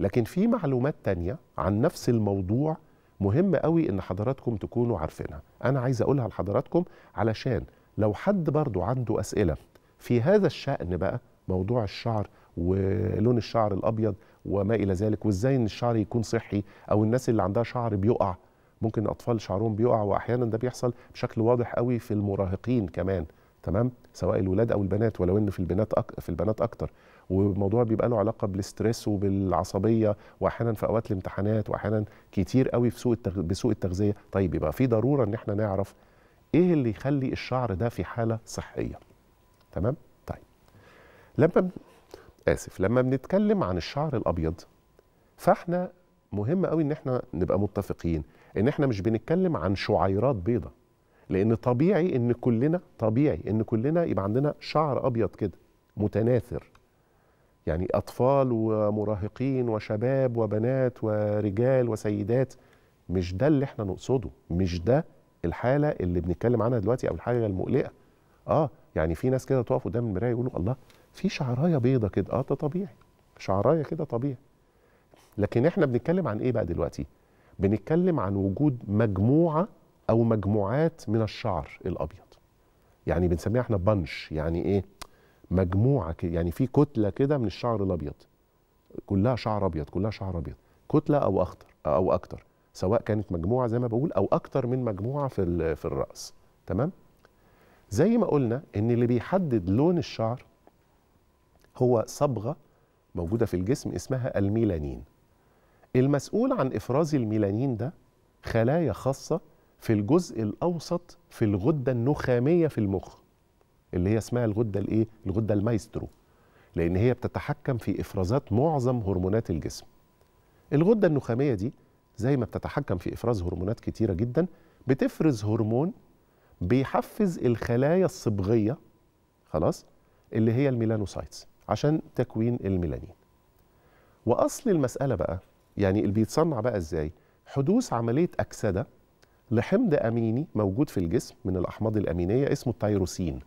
لكن في معلومات تانية عن نفس الموضوع مهم قوي ان حضراتكم تكونوا عارفينها انا عايز اقولها لحضراتكم علشان لو حد برضو عنده اسئله في هذا الشأن بقى موضوع الشعر ولون الشعر الابيض وما الى ذلك وازاي ان الشعر يكون صحي او الناس اللي عندها شعر بيقع ممكن اطفال شعرهم بيقع واحيانا ده بيحصل بشكل واضح قوي في المراهقين كمان تمام سواء الولاد او البنات ولو ان في البنات أك... في البنات اكتر وموضوع بيبقى له علاقه بالستريس وبالعصبيه واحيانا في اوقات الامتحانات واحيانا كتير قوي في سوء بسوء التغذيه طيب يبقى في ضروره ان احنا نعرف ايه اللي يخلي الشعر ده في حاله صحيه تمام طيب لما اسف لما بنتكلم عن الشعر الابيض فاحنا مهم قوي ان احنا نبقى متفقين ان احنا مش بنتكلم عن شعيرات بيضه لان طبيعي ان كلنا طبيعي ان كلنا يبقى عندنا شعر ابيض كده متناثر يعني أطفال ومراهقين وشباب وبنات ورجال وسيدات مش ده اللي احنا نقصده مش ده الحالة اللي بنتكلم عنها دلوقتي أو الحالة المقلقة آه يعني في ناس كده تقف قدام المراية يقولوا الله في شعراية بيضة كده آه ده طبيعي شعراية كده طبيعي لكن احنا بنتكلم عن إيه بقى دلوقتي بنتكلم عن وجود مجموعة أو مجموعات من الشعر الأبيض يعني بنسميها احنا بنش يعني إيه مجموعه يعني في كتله كده من الشعر الابيض كلها شعر ابيض كلها شعر ابيض كتله او اخطر او اكتر سواء كانت مجموعه زي ما بقول او اكتر من مجموعه في في الراس تمام زي ما قلنا ان اللي بيحدد لون الشعر هو صبغه موجوده في الجسم اسمها الميلانين المسؤول عن افراز الميلانين ده خلايا خاصه في الجزء الاوسط في الغده النخاميه في المخ اللي هي اسمها الغده الايه الغده المايسترو لان هي بتتحكم في افرازات معظم هرمونات الجسم الغده النخاميه دي زي ما بتتحكم في افراز هرمونات كتيره جدا بتفرز هرمون بيحفز الخلايا الصبغيه خلاص اللي هي الميلانوسايتس عشان تكوين الميلانين واصل المساله بقى يعني اللي بيتصنع بقى ازاي حدوث عمليه اكسده لحمض اميني موجود في الجسم من الاحماض الامينيه اسمه التيروسين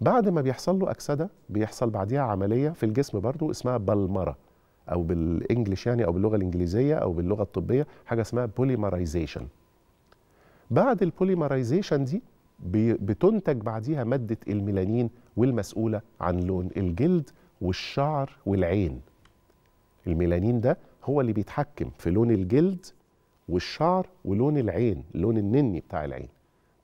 بعد ما بيحصل له أكسدة بيحصل بعديها عملية في الجسم برضو اسمها بلمرة أو بالإنجليش يعني أو باللغة الإنجليزية أو باللغة الطبية حاجة اسمها بوليمرايزيشن بعد البوليمرايزيشن دي بتنتج بعديها مادة الميلانين والمسؤولة عن لون الجلد والشعر والعين الميلانين ده هو اللي بيتحكم في لون الجلد والشعر ولون العين لون النني بتاع العين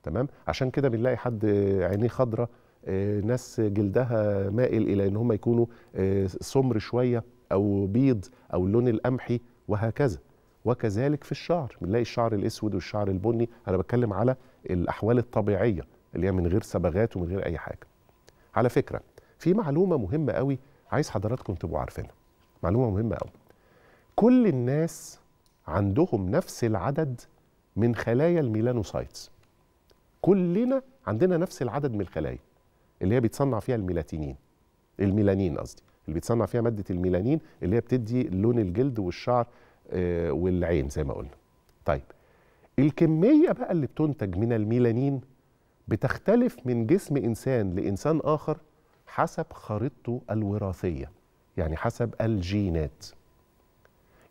تمام عشان كده بنلاقي حد عينيه خضره آه، ناس جلدها مائل الى ان هم يكونوا آه، سمر شويه او بيض او اللون القمحي وهكذا وكذلك في الشعر بنلاقي الشعر الاسود والشعر البني انا بتكلم على الاحوال الطبيعيه اللي هي من غير صبغات ومن غير اي حاجه على فكره في معلومه مهمه قوي عايز حضراتكم تبقوا عارفينها معلومه مهمه قوي كل الناس عندهم نفس العدد من خلايا الميلانوسايتس كلنا عندنا نفس العدد من الخلايا اللي هي بيتصنع فيها الميلاتينين الميلانين قصدي اللي بيتصنع فيها ماده الميلانين اللي هي بتدي لون الجلد والشعر آه، والعين زي ما قلنا طيب الكميه بقى اللي بتنتج من الميلانين بتختلف من جسم انسان لانسان اخر حسب خريطته الوراثيه يعني حسب الجينات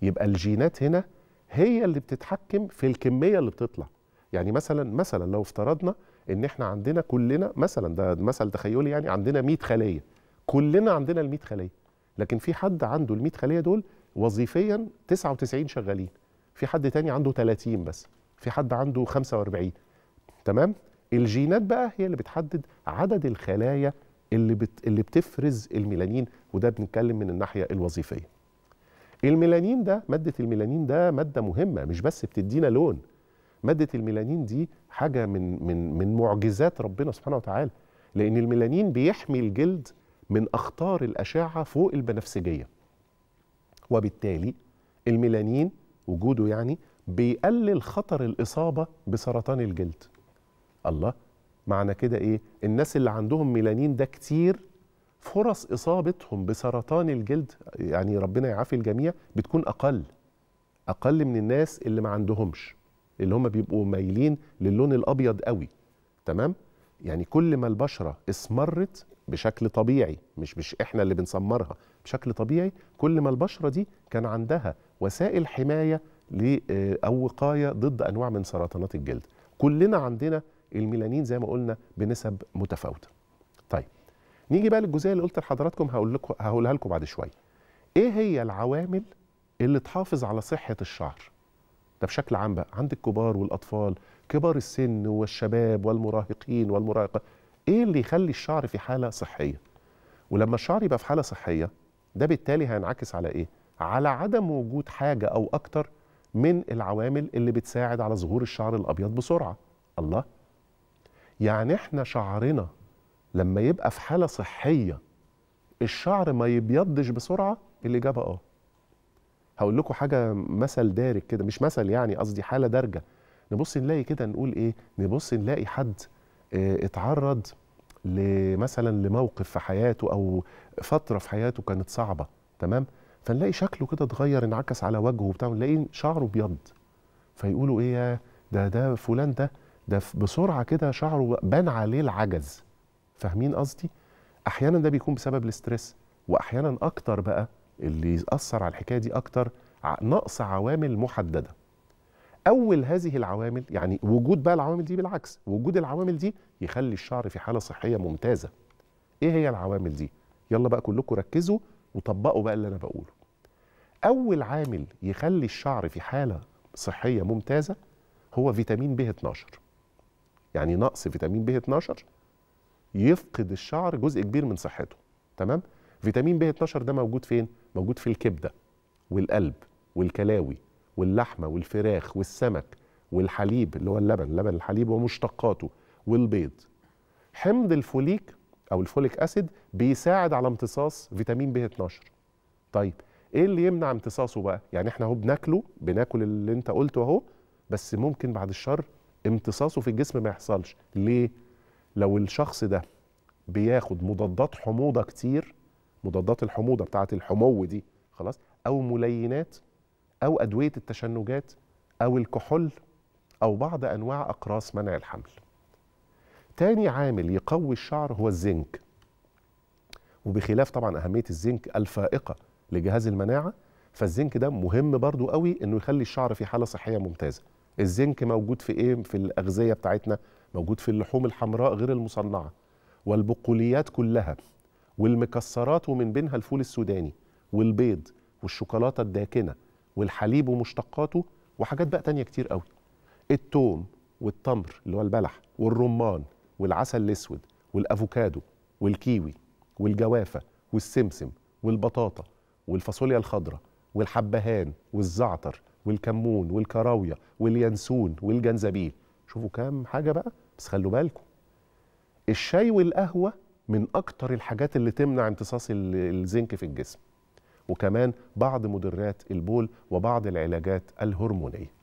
يبقى الجينات هنا هي اللي بتتحكم في الكميه اللي بتطلع يعني مثلا مثلا لو افترضنا ان احنا عندنا كلنا مثلا ده مثل تخيلي يعني عندنا 100 خليه كلنا عندنا ال 100 خليه لكن في حد عنده ال 100 خليه دول وظيفيا 99 شغالين في حد تاني عنده 30 بس في حد عنده 45 تمام الجينات بقى هي اللي بتحدد عدد الخلايا اللي بت... اللي بتفرز الميلانين وده بنتكلم من الناحيه الوظيفيه الميلانين ده ماده الميلانين ده ماده مهمه مش بس بتدينا لون ماده الميلانين دي حاجه من من من معجزات ربنا سبحانه وتعالى لان الميلانين بيحمي الجلد من اخطار الاشعه فوق البنفسجيه وبالتالي الميلانين وجوده يعني بيقلل خطر الاصابه بسرطان الجلد الله معنى كده ايه الناس اللي عندهم ميلانين ده كتير فرص اصابتهم بسرطان الجلد يعني ربنا يعافي الجميع بتكون اقل اقل من الناس اللي ما عندهمش اللي هم بيبقوا مايلين للون الابيض قوي تمام يعني كل ما البشره اسمرت بشكل طبيعي مش مش احنا اللي بنسمرها بشكل طبيعي كل ما البشره دي كان عندها وسائل حمايه ل آه، او وقايه ضد انواع من سرطانات الجلد كلنا عندنا الميلانين زي ما قلنا بنسب متفاوته طيب نيجي بقى للجزئيه اللي قلت لحضراتكم هقول لكم هقولها لكم بعد شويه ايه هي العوامل اللي تحافظ على صحه الشعر ده بشكل عام بقى عند الكبار والاطفال كبار السن والشباب والمراهقين والمراهقات ايه اللي يخلي الشعر في حاله صحيه ولما الشعر يبقى في حاله صحيه ده بالتالي هينعكس على ايه على عدم وجود حاجه او اكتر من العوامل اللي بتساعد على ظهور الشعر الابيض بسرعه الله يعني احنا شعرنا لما يبقى في حاله صحيه الشعر ما يبيضش بسرعه الاجابه اه هقول لكم حاجه مثل دارج كده مش مثل يعني قصدي حاله دارجه نبص نلاقي كده نقول ايه نبص نلاقي حد اه اتعرض مثلا لموقف في حياته او فتره في حياته كانت صعبه تمام فنلاقي شكله كده اتغير انعكس على وجهه وبتاع نلاقي شعره ابيض فيقولوا ايه ده ده فلان ده ده بسرعه كده شعره بان عليه العجز فاهمين قصدي احيانا ده بيكون بسبب الاسترس واحيانا اكتر بقى اللي يأثر على الحكاية دي أكتر نقص عوامل محددة أول هذه العوامل يعني وجود بقى العوامل دي بالعكس وجود العوامل دي يخلي الشعر في حالة صحية ممتازة إيه هي العوامل دي؟ يلا بقى كلكم ركزوا وطبقوا بقى اللي أنا بقوله أول عامل يخلي الشعر في حالة صحية ممتازة هو فيتامين ب 12 يعني نقص فيتامين ب 12 يفقد الشعر جزء كبير من صحته تمام؟ فيتامين ب 12 ده موجود فين موجود في الكبده والقلب والكلاوي واللحمه والفراخ والسمك والحليب اللي هو اللبن لبن الحليب ومشتقاته والبيض حمض الفوليك او الفوليك اسيد بيساعد على امتصاص فيتامين ب 12 طيب ايه اللي يمنع امتصاصه بقى يعني احنا اهو بناكله بناكل اللي انت قلته اهو بس ممكن بعد الشر امتصاصه في الجسم ما يحصلش ليه لو الشخص ده بياخد مضادات حموضه كتير مضادات الحموضه بتاعه الحمو دي خلاص او ملينات او ادويه التشنجات او الكحول او بعض انواع اقراص منع الحمل تاني عامل يقوي الشعر هو الزنك وبخلاف طبعا اهميه الزنك الفائقه لجهاز المناعه فالزنك ده مهم برضو قوي انه يخلي الشعر في حاله صحيه ممتازه الزنك موجود في ايه في الاغذيه بتاعتنا موجود في اللحوم الحمراء غير المصنعه والبقوليات كلها والمكسرات ومن بينها الفول السوداني والبيض والشوكولاته الداكنه والحليب ومشتقاته وحاجات بقى تانية كتير قوي التوم والتمر اللي هو البلح والرمان والعسل الاسود والافوكادو والكيوي والجوافه والسمسم والبطاطا والفاصوليا الخضراء والحبهان والزعتر والكمون والكراويه واليانسون والجنزبيل شوفوا كام حاجه بقى بس خلوا بالكم الشاي والقهوه من اكتر الحاجات اللي تمنع امتصاص الزنك في الجسم وكمان بعض مدرات البول وبعض العلاجات الهرمونيه